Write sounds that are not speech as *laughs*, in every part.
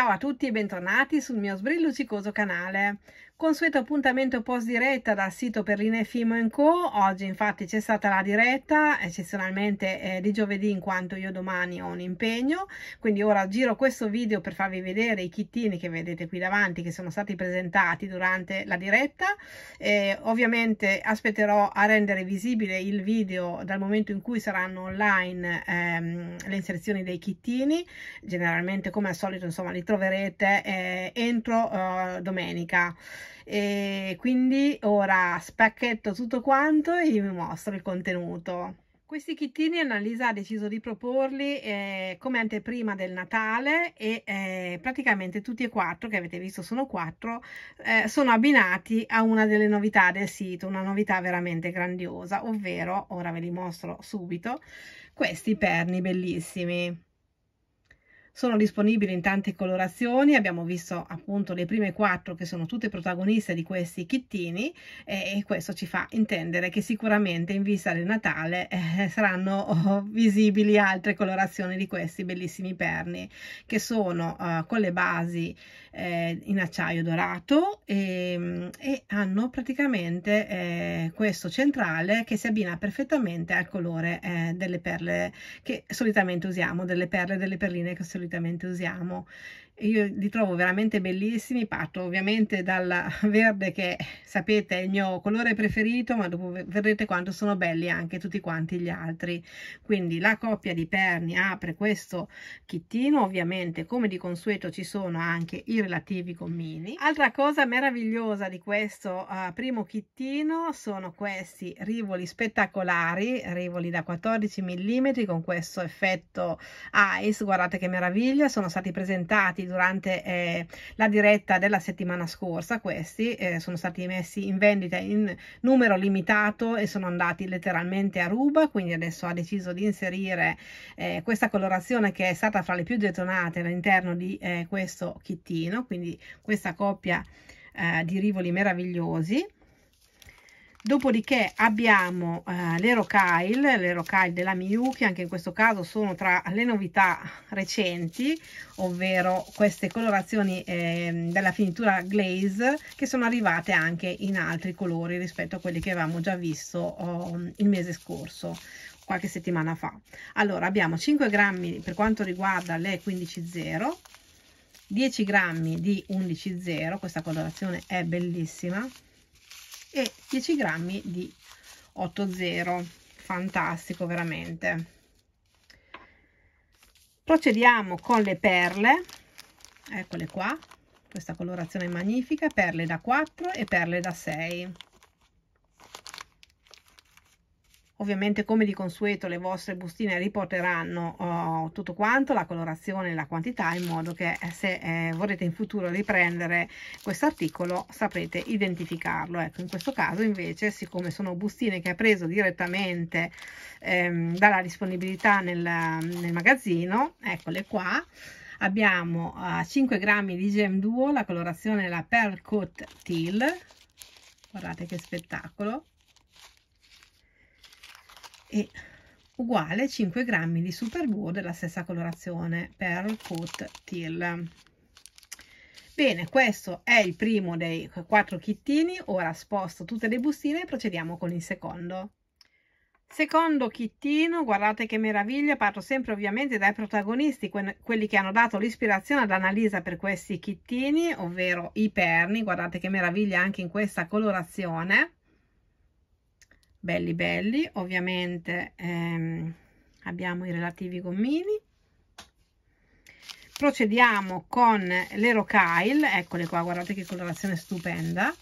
Ciao a tutti e bentornati sul mio sbrillucicoso canale. Consueto appuntamento post diretta dal sito Perline Fimo Co. Oggi infatti c'è stata la diretta, eccezionalmente eh, di giovedì in quanto io domani ho un impegno, quindi ora giro questo video per farvi vedere i kittini che vedete qui davanti che sono stati presentati durante la diretta. Eh, ovviamente aspetterò a rendere visibile il video dal momento in cui saranno online ehm, le inserzioni dei kittini, generalmente come al solito insomma li troverete eh, entro eh, domenica e quindi ora spacchetto tutto quanto e vi mostro il contenuto questi kittini Annalisa ha deciso di proporli eh, come anteprima del Natale e eh, praticamente tutti e quattro, che avete visto sono quattro, eh, sono abbinati a una delle novità del sito, una novità veramente grandiosa, ovvero, ora ve li mostro subito, questi perni bellissimi. Sono disponibili in tante colorazioni, abbiamo visto appunto le prime quattro che sono tutte protagoniste di questi kittini eh, e questo ci fa intendere che sicuramente in vista del Natale eh, saranno *laughs* oh, visibili altre colorazioni di questi bellissimi perni che sono eh, con le basi eh, in acciaio dorato e, ehm, e hanno praticamente eh, questo centrale che si abbina perfettamente al colore eh, delle perle che solitamente usiamo, delle perle, delle perline che solitamente solitamente usiamo io li trovo veramente bellissimi, parto ovviamente dal *laughs* verde che sapete è il mio colore preferito, ma dopo vedrete quanto sono belli anche tutti quanti gli altri. Quindi la coppia di perni apre questo chittino, ovviamente come di consueto ci sono anche i relativi gommini. Altra cosa meravigliosa di questo uh, primo chittino sono questi rivoli spettacolari, rivoli da 14 mm con questo effetto ice, guardate che meraviglia, sono stati presentati durante eh, la diretta della settimana scorsa, questi eh, sono stati messi in vendita in numero limitato e sono andati letteralmente a ruba, quindi adesso ha deciso di inserire eh, questa colorazione che è stata fra le più detonate all'interno di eh, questo kittino, quindi questa coppia eh, di rivoli meravigliosi dopodiché abbiamo eh, le Rocaille, le Rocaille della Miyuki, anche in questo caso sono tra le novità recenti, ovvero queste colorazioni eh, della finitura glaze che sono arrivate anche in altri colori rispetto a quelli che avevamo già visto oh, il mese scorso qualche settimana fa allora abbiamo 5 grammi per quanto riguarda le 15.0 10 grammi di 11.0 questa colorazione è bellissima e 10 grammi di 80 fantastico veramente procediamo con le perle eccole qua questa colorazione magnifica perle da 4 e perle da 6 Ovviamente come di consueto le vostre bustine riporteranno oh, tutto quanto, la colorazione e la quantità, in modo che eh, se eh, vorrete in futuro riprendere questo articolo saprete identificarlo. Ecco, in questo caso invece, siccome sono bustine che ha preso direttamente ehm, dalla disponibilità nel, nel magazzino, eccole qua, abbiamo uh, eh, 5 grammi di gem duo la colorazione è la pearl coat teal guardate che spettacolo e uguale 5 grammi di super superglue della stessa colorazione Pearl Coat Teal bene questo è il primo dei quattro kittini ora sposto tutte le bustine e procediamo con il secondo Secondo Chittino, guardate che meraviglia, parto sempre ovviamente dai protagonisti, que quelli che hanno dato l'ispirazione ad analisa per questi Chittini, ovvero i perni, guardate che meraviglia anche in questa colorazione belli belli ovviamente ehm, abbiamo i relativi gommini procediamo con le rocaille eccole qua guardate che colorazione stupenda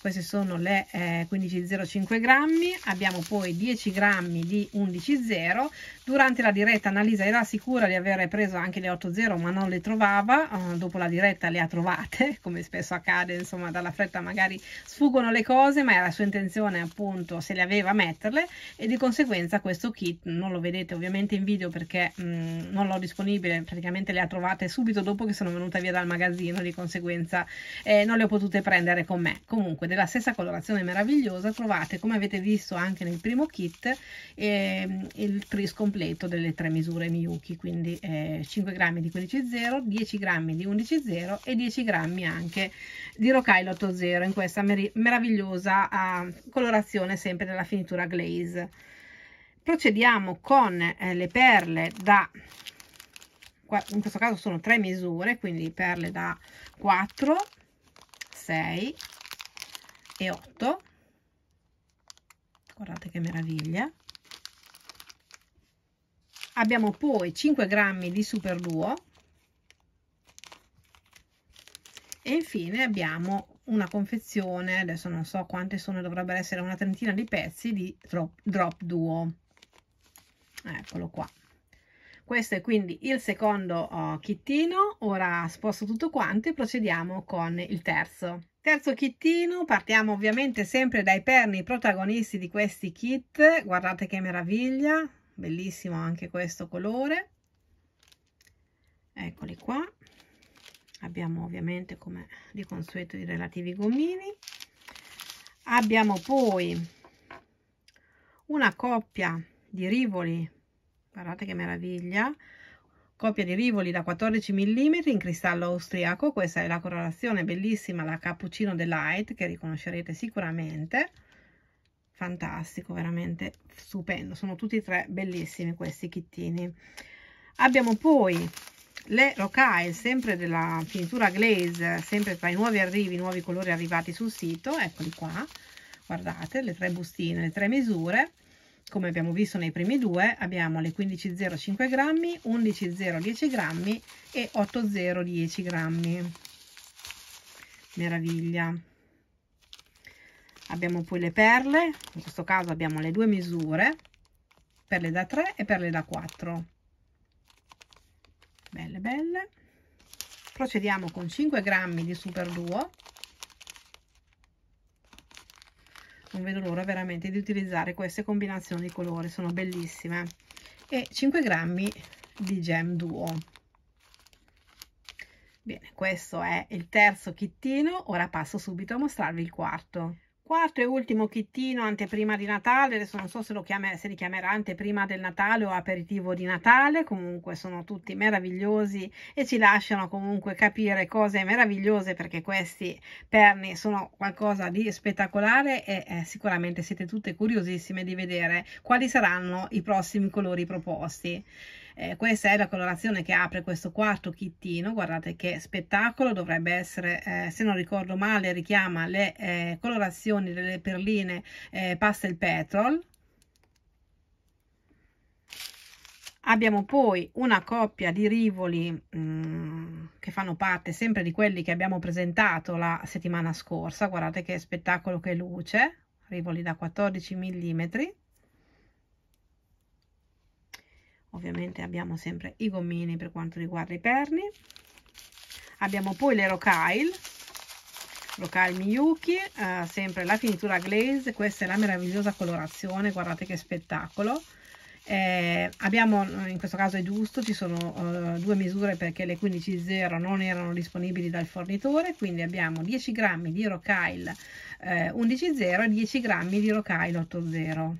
queste sono le eh, 15,05 grammi abbiamo poi 10 grammi di 11,0 durante la diretta Annalisa era sicura di aver preso anche le 8,0 ma non le trovava eh, dopo la diretta le ha trovate *laughs* come spesso accade insomma dalla fretta magari sfuggono le cose ma era sua intenzione appunto se le aveva metterle e di conseguenza questo kit non lo vedete ovviamente in video perché mh, mm, non l'ho disponibile praticamente le ha trovate subito dopo che sono venuta via dal magazzino di conseguenza eh, non le ho potute prendere con me comunque della stessa colorazione meravigliosa trovate come avete visto anche nel primo kit eh, il tris completo delle tre misure Miyuki quindi eh, 5 grammi di 15,0 10 grammi di 11,0 e 10 grammi anche di Rokai 8.0 in questa meravigliosa eh, colorazione sempre della finitura glaze procediamo con eh, le perle da in questo caso sono tre misure quindi perle da 4 6 e 8 guardate che meraviglia abbiamo poi 5 grammi di super duo e infine abbiamo una confezione adesso non so quante sono dovrebbero essere una trentina di pezzi di drop, drop duo eccolo qua questo è quindi il secondo oh, chittino ora sposto tutto quanto e procediamo con il terzo terzo kittino partiamo ovviamente sempre dai perni protagonisti di questi kit guardate che meraviglia bellissimo anche questo colore eccoli qua abbiamo ovviamente come di consueto i relativi gommini abbiamo poi una coppia di rivoli guardate che meraviglia coppia di rivoli da 14 mm in cristallo austriaco questa è la colorazione bellissima la cappuccino delight che riconoscerete sicuramente fantastico veramente stupendo sono tutti e tre bellissimi questi kittini abbiamo poi le rocaille sempre della finitura glaze sempre tra i nuovi arrivi i nuovi colori arrivati sul sito eccoli qua guardate le tre bustine le tre misure come abbiamo visto nei primi due abbiamo le 15,0 5 grammi 11,0 10 grammi e 8,0 10 grammi meraviglia abbiamo poi le perle in questo caso abbiamo le due misure perle da 3 e perle da 4 belle belle procediamo con 5 grammi di super duo non vedo l'ora veramente di utilizzare queste combinazioni di colore sono bellissime e 5 grammi di gem duo bene questo è il terzo kittino ora passo subito a mostrarvi il quarto quarto e ultimo kittino anteprima di Natale, adesso non so se, lo chiama, se li chiamerà anteprima del Natale o aperitivo di Natale, comunque sono tutti meravigliosi e ci lasciano comunque capire cose meravigliose perché questi perni sono qualcosa di spettacolare e eh, sicuramente siete tutte curiosissime di vedere quali saranno i prossimi colori proposti eh, questa è la colorazione che apre questo quarto kittino guardate che spettacolo dovrebbe essere eh, se non ricordo male richiama le eh, colorazioni delle perline eh, pastel petrol Abbiamo poi una coppia di rivoli mh, mm, che fanno parte sempre di quelli che abbiamo presentato la settimana scorsa, guardate che spettacolo che luce, rivoli da 14 mm, ovviamente abbiamo sempre i gommini per quanto riguarda i perni abbiamo poi le rocaille Local Miyuki, eh, sempre la finitura glaze, questa è la meravigliosa colorazione, guardate che spettacolo. Eh, abbiamo in questo caso è giusto, ci sono eh, due misure perché le 15.0 non erano disponibili dal fornitore, quindi abbiamo 10 grammi di Rocail 11.0 eh, e 10 grammi di Rocail 8.0.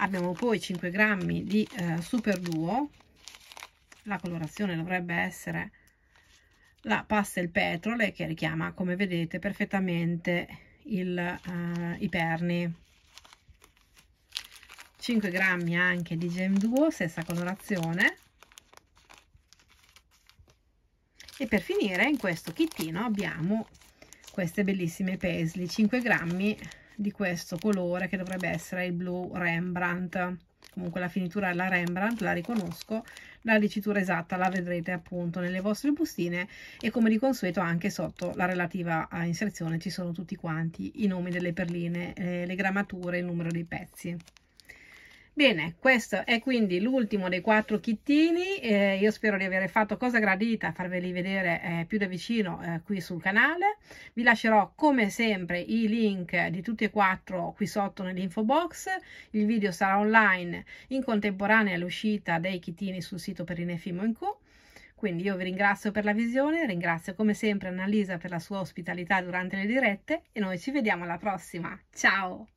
abbiamo poi 5 grammi di eh, super duo la colorazione dovrebbe essere la pasta e il petrole che richiama come vedete perfettamente il, eh, i perni 5 grammi anche di gem duo stessa colorazione e per finire in questo kittino abbiamo queste bellissime paisley 5 grammi di questo colore che dovrebbe essere il blu Rembrandt comunque la finitura è la Rembrandt la riconosco la dicitura esatta la vedrete appunto nelle vostre bustine e come di consueto anche sotto la relativa eh, inserzione ci sono tutti quanti i nomi delle perline eh, le grammature il numero dei pezzi Bene, questo è quindi l'ultimo dei quattro chittini, eh, io spero di aver fatto cosa gradita farveli vedere eh, più da vicino eh, qui sul canale, vi lascerò come sempre i link di tutti e quattro qui sotto nell'info box, il video sarà online in contemporanea all'uscita dei chittini sul sito per Inefimo Co. Quindi io vi ringrazio per la visione, ringrazio come sempre Annalisa per la sua ospitalità durante le dirette e noi ci vediamo alla prossima, ciao!